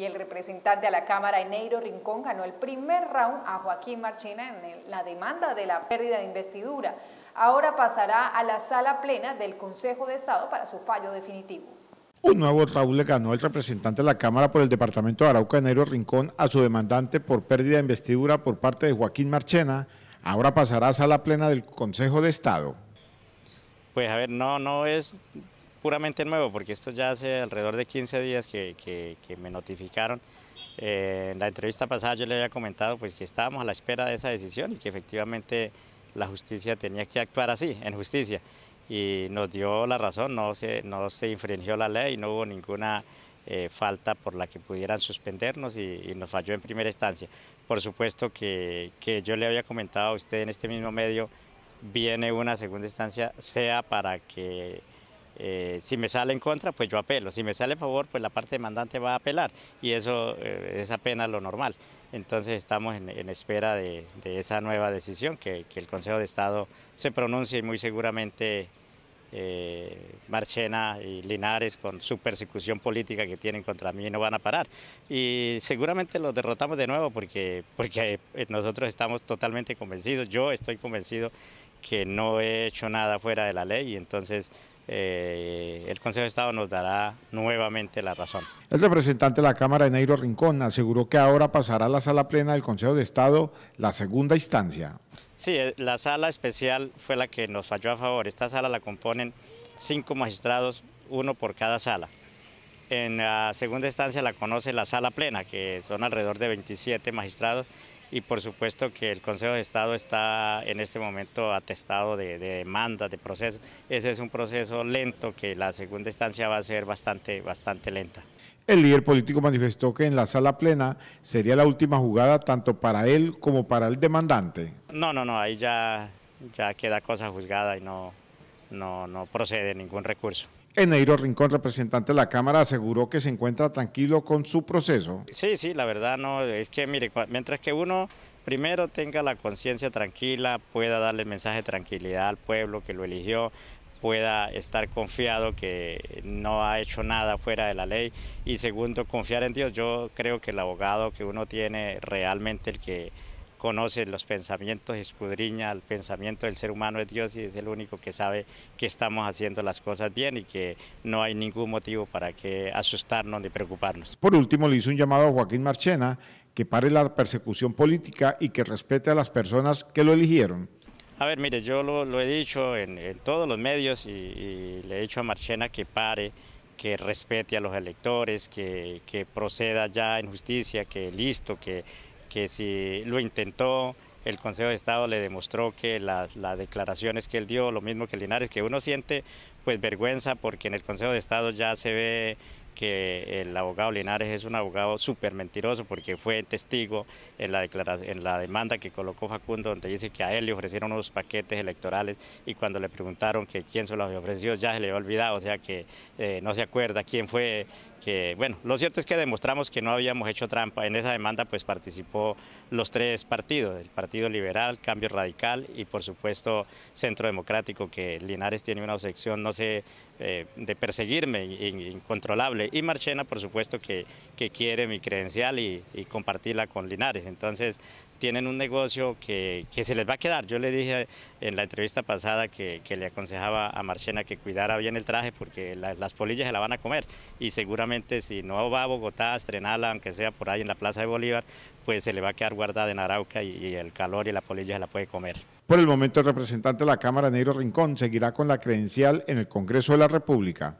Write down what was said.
y el representante a la Cámara, Eneiro Rincón, ganó el primer round a Joaquín Marchena en la demanda de la pérdida de investidura. Ahora pasará a la sala plena del Consejo de Estado para su fallo definitivo. Un nuevo round le ganó el representante de la Cámara por el Departamento de Arauca, Enero Rincón, a su demandante por pérdida de investidura por parte de Joaquín Marchena. Ahora pasará a sala plena del Consejo de Estado. Pues a ver, no, no es puramente nuevo, porque esto ya hace alrededor de 15 días que, me notificaron. Eh, en la entrevista pasada yo le había comentado pues, que estábamos a la espera de esa decisión y que efectivamente la justicia tenía que actuar así, en justicia. Y nos dio la razón, no se, no se infringió la ley, no hubo ninguna eh, falta por la que pudieran suspendernos y, nos falló en primera instancia. Por supuesto que, que yo le había comentado a usted en este mismo medio, viene una segunda instancia, sea para que eh, si me sale en contra, pues yo apelo. Si me sale a favor, pues la parte demandante va a apelar. Y eso eh, es apenas lo normal. Entonces estamos en, espera de, esa nueva decisión, que, el Consejo de Estado se pronuncie y muy seguramente eh, Marchena y Linares con su persecución política que tienen contra mí no van a parar. Y seguramente los derrotamos de nuevo porque, porque nosotros estamos totalmente convencidos, yo estoy convencido que no he hecho nada fuera de la ley y entonces eh, el Consejo de Estado nos dará nuevamente la razón. El representante de la Cámara, Neiro Rincón, aseguró que ahora pasará a la sala plena del Consejo de Estado la segunda instancia. Sí, eh, la sala especial fue la que nos falló a favor. Esta sala la componen cinco magistrados, uno por cada sala. En la segunda instancia la conoce la sala plena, que son alrededor de 27 magistrados, y por supuesto que el Consejo de Estado está en este momento atestado de, demandas, de procesos. Ese es un proceso lento que la segunda instancia va a ser bastante, bastante lenta. El líder político manifestó que en la sala plena sería la última jugada tanto para él como para el demandante. No, no, no, ahí ya, ya queda cosa juzgada y no, no procede ningún recurso. Eneiro Rincón, representante de la Cámara, aseguró que se encuentra tranquilo con su proceso. Sí, sí, la verdad no, es que mire, mientras que uno primero tenga la conciencia tranquila, pueda darle el mensaje de tranquilidad al pueblo que lo eligió, pueda estar confiado que no ha hecho nada fuera de la ley y segundo, confiar en Dios. Yo creo que el abogado que uno tiene realmente el que conoce los pensamientos, escudriña el pensamiento del ser humano, es Dios y es el único que sabe que estamos haciendo las cosas bien y que no hay ningún motivo para que asustarnos ni preocuparnos. Por último, le hizo un llamado a Joaquín Marchena que pare la persecución política y que respete a las personas que lo eligieron. A ver, mire, yo lo, he dicho en, todos los medios y, le he dicho a Marchena que pare que respete a los electores, que, proceda ya en justicia, que listo, que que si lo intentó, el Consejo de Estado le demostró que las, declaraciones que él dio, lo mismo que Linares, que uno siente pues vergüenza porque en el Consejo de Estado ya se ve que el abogado Linares es un abogado súper mentiroso porque fue testigo en la, en la demanda que colocó Facundo donde dice que a él le ofrecieron unos paquetes electorales y cuando le preguntaron que quién se los ofreció ya se le había olvidado, o sea que eh, no se acuerda quién fue que, bueno, lo cierto es que demostramos que no habíamos hecho trampa. En esa demanda pues participó los tres partidos, el Partido Liberal, Cambio Radical y por supuesto Centro Democrático, que Linares tiene una obsesión, no sé, eh, de perseguirme, incontrolable. Y Marchena, por supuesto, que, que quiere mi credencial y, y compartirla con Linares. Entonces, tienen un negocio que, se les va a quedar. Yo le dije en la entrevista pasada que, le aconsejaba a Marchena que cuidara bien el traje porque las polillas se la van a comer y seguramente si no va a Bogotá a estrenarla, aunque sea por ahí en la Plaza de Bolívar, pues se le va a quedar guardada en Arauca y, el calor y la polilla se la puede comer. Por el momento el representante de la Cámara, Negro Rincón, seguirá con la credencial en el Congreso de la República.